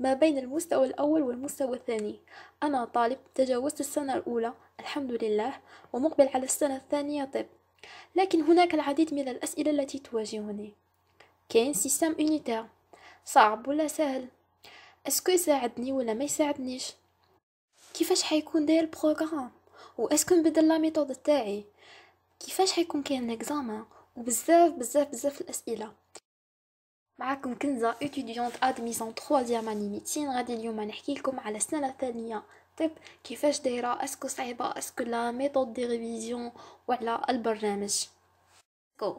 ما بين المستوى الأول والمستوى الثاني أنا طالب تجاوزت السنة الأولى الحمد لله ومقبل على السنة الثانية طب لكن هناك العديد من الأسئلة التي تواجهني كاين سيستم اونيتير صعب ولا سهل اسكو يساعدني ولا ما يساعدنيش كيفاش حيكون داير البروغرام واسكو نبدل لا ميثود تاعي كيفاش حيكون كاين ليكزامان وبزاف بزاف بزاف الاسئله معاكم كنزة اتيديونت ادميسون 3 اني ميتين غادي اليوم نحكي لكم على السنه الثانيه طب كيفاش دايره اسكو صعيبه اسكو لا ميثود دي ريفيزيون وعلى البرنامج جو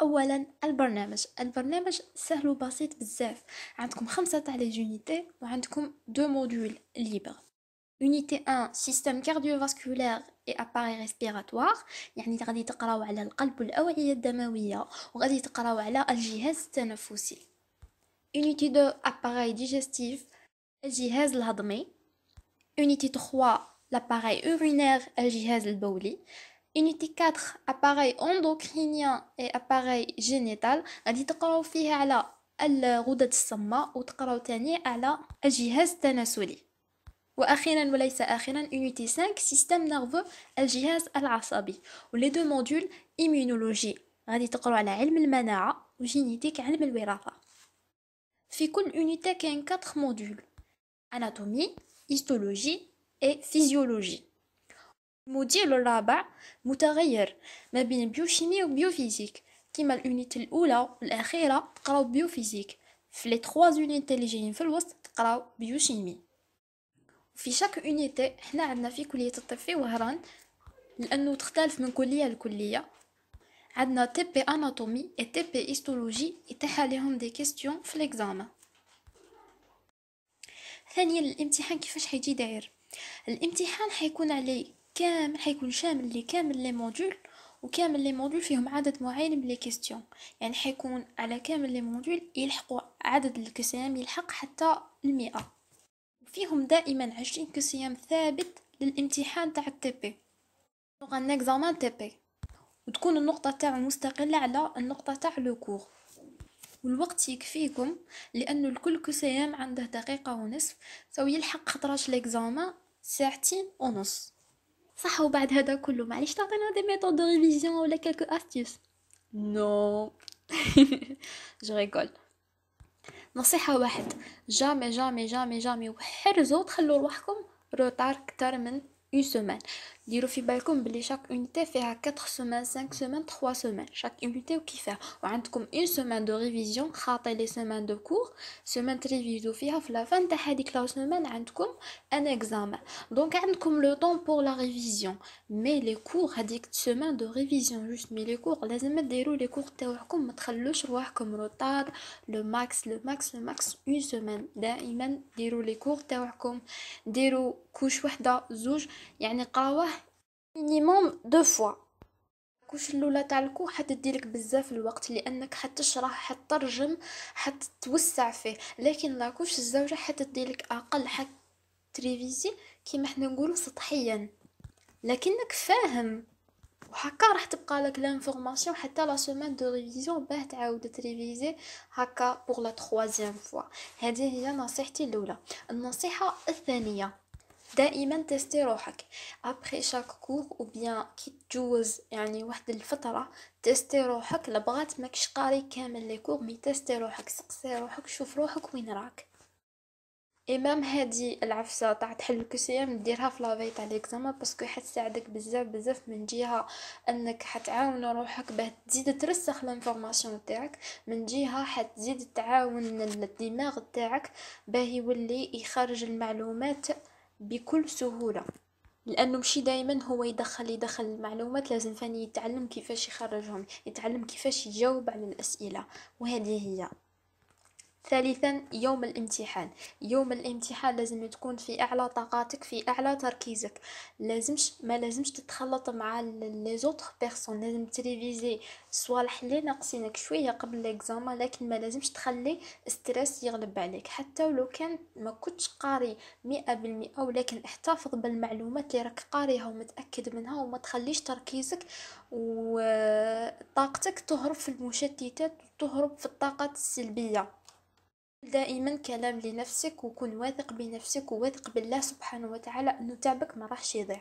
اولا البرنامج البرنامج سهل وبسيط بزاف عندكم خمسه تاع لي وعندكم دو موديول ليبر Unité 1, système cardiovasculaire et appareil respiratoire يعني غادي تقراو على القلب والاوعيه الدمويه وغادي تقراو على الجهاز التنفسي Unité 2, appareil digestif الجهاز الهضمي Unité 3, l'appareil urinaire الجهاز البولي Unité 4, appareil endocrinien et appareil génital غادي تقراو فيها على الغدد الصماء وتقراو ثاني على الجهاز التناسلي واخيرا وليس اخرا يونيتي 5 سيستم نيرفو الجهاز العصبي ولي دو موديول ايمونولوجي غادي تقراو على علم المناعه وجينيتيك علم الوراثه في كل يونيتي كاين 4 موديول اناتومي هيستولوجي اي فيزيولوجي الموديل الرابع متغير ما بين بيوشيمي وبيوفيزيك كيما الأونيت الاولى والاخيره تقراو بيوفيزيك في لي 3 اونيتي اللي جايين في الوسط تقراو بيوشيمي في شاك اونيتي حنا عندنا في كليه الطب في وهران لانه تختلف من كليه لكليه عندنا تي بي اناتومي و تي بي هيستولوجي يتاح عليهم دي كيستيون في الاكزام ثانيا الامتحان كيفاش حيجي داير الامتحان حيكون عليه كامل حيكون شامل لي كامل لي موديول وكامل لي موديول فيهم عدد معين من لي كيستيون يعني حيكون على كامل لي موديول يلحقوا عدد الكسام يلحق حتى المئة فيهم دائما عشرين كسيام ثابت للامتحان تاع التي بي نوغ ان اكزامان تي بي وتكون النقطة تاعو مستقلة على النقطة تاع لو والوقت يكفيكم لانه الكل كسيام عنده دقيقة ونصف سو يلحق خطراش ليكزامان ساعتين ونص صح وبعد هذا كله معليش تعطينا دي ميثود دو ريفيزيون ولا كالكو استيوس نو جو نصيحة واحد جامي جامي جامي جامي وحرزوا تخلوا روحكم روتار كتر من اون سومان Dites-vous que chaque unité a 4 semaines, 5 semaines, 3 semaines. Chaque unité a ce qu'il une semaine de révision, vous avez une semaine de cours, une semaine de révision. Et à la fin de cette semaine, vous avez un examen. Donc, vous le temps pour la révision. Mais les cours, cette semaine de révision, juste les cours, vous devez dire que les cours sont à vous. Vous ne devez pas vous arrêter le max, le max, le max, une semaine. D'ailleurs, vous les cours sont à vous. Dites-vous, كوش وحده زوج يعني قراوه مينيموم دو فوا كوش الاولى تاع الكو حتديلك بزاف الوقت لانك حتشرح حترجم حتتوسع فيه لكن كوش الزوجه حتديلك اقل حت تريفيزي كيما حنا نقولوا سطحيا لكنك فاهم وهكا راح تبقى لك لانفورماسيون حتى لا سيمين دو ريفيزيون باه تعاود تريفيزي هكا بوغ لا تروازيام فوا هذه هي نصيحتي الاولى النصيحه الثانيه دائما تستي روحك ابخي شاك كور او بيان كي تجوز يعني واحد الفتره تستي روحك لبغات ماكش قاري كامل لي كور مي تستي روحك سقسي روحك شوف روحك وين راك امام هادي العفسه تاع تحل الكسيام ديرها في لافي تاع ليكزام باسكو حتساعدك بزاف بزاف من جهه انك حتعاون روحك باه تزيد ترسخ لانفورماسيون تاعك من جهه حتزيد تعاون الدماغ تاعك باه يولي يخرج المعلومات بكل سهولة لانه مشي دائما هو يدخل يدخل المعلومات لازم فاني يتعلم كيفاش يخرجهم يتعلم كيفاش يجاوب على الاسئله وهذه هي ثالثا يوم الامتحان يوم الامتحان لازم تكون في اعلى طاقاتك في اعلى تركيزك لازمش ما لازمش تتخلط مع لي زوتر بيرسون لازم تريفيزي صوالح اللي ناقصينك شويه قبل ليكزام لكن ما لازمش تخلي ستريس يغلب عليك حتى ولو كان ما كنتش قاري 100% ولكن احتفظ بالمعلومات اللي راك قاريها ومتاكد منها وما تخليش تركيزك وطاقتك تهرب في المشتتات وتهرب في الطاقات السلبيه دائما كلام لنفسك وكن واثق بنفسك وواثق بالله سبحانه وتعالى انه تعبك ما راحش يضيع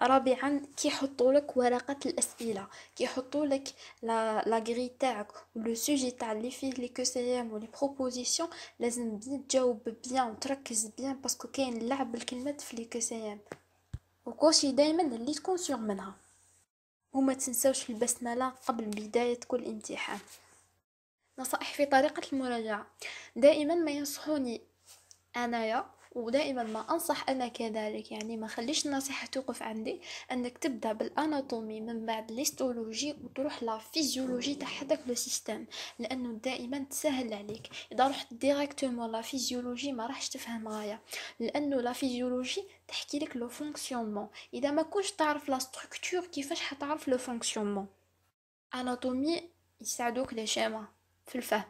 رابعا كيحطوا لك ورقه الاسئله كيحطوا لك لا لا غري تاعك ولو سوجي تاع اللي فيه لي كوسيام ولي بروبوزيسيون لازم بيان تجاوب بيان وتركز بيان باسكو كاين لعب بالكلمات في لي كوسيام وكوشي دائما اللي تكون سيغ منها وما تنساوش البسمله قبل بدايه كل امتحان نصائح في طريقة المراجعة دائما ما ينصحوني أنايا ودائما ما انصح انا كذلك يعني ما خليش النصيحه توقف عندي انك تبدا بالاناتومي من بعد ليستولوجي وتروح لفيزيولوجي تحتك تاع لو سيستم لانه دائما تسهل عليك اذا رحت ديريكتومون لا فيزيولوجي ما راحش تفهم غايه لانه لفيزيولوجي تحكي لك لو فونكسيونمون اذا ما كنش تعرف لا ستركتور كيفاش حتعرف لو فونكسيونمون اناتومي يساعدوك لي في الفهم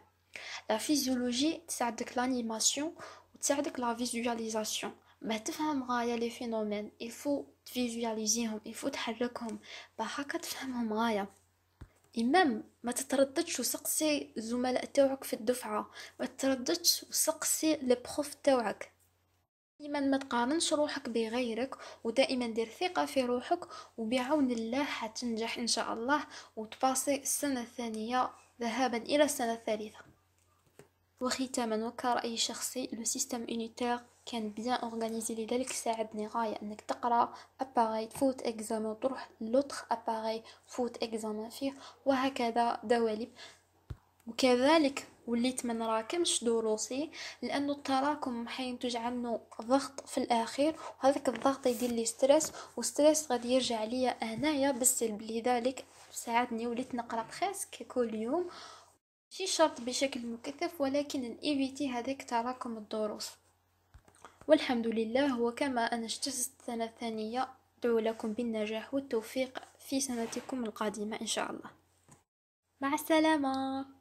لا فيزيولوجي تساعدك لانيماسيون وتساعدك لا فيزواليزاسيون ما تفهم غايه لي فينومين الفو تفيزواليزيهم الفو تحركهم باش تفهمهم غايه إمام ما تترددش وسقسي الزملاء تاوعك في الدفعة ما تترددش وسقسي البروف تاوعك دائما ما تقارنش روحك بغيرك ودائما دير ثقة في روحك وبعون الله حتنجح إن شاء الله وتباصي السنة الثانية ذهابا إلى السنة الثالثة وختاما وكرأي شخصي لو سيستم unitaire كان بيان اورغانيزي لذلك ساعدني غاية انك تقرا اباغي تفوت اكزامان تروح لوتر اباغي تفوت اكزامان فيه وهكذا دوالب وكذلك وليت من راكمش دروسي لانه التراكم حينتج عنه ضغط في الاخير وهذاك الضغط يدير لي ستريس وستريس غادي يرجع ليا انايا بالسلب لذلك ساعدني وليت نقرا بخاسك كل يوم شي شرط بشكل مكثف ولكن نإيفيتي هذاك تراكم الدروس والحمد لله وكما أنا اجتزت السنة الثانية أدعو لكم بالنجاح والتوفيق في سنتكم القادمة إن شاء الله مع السلامة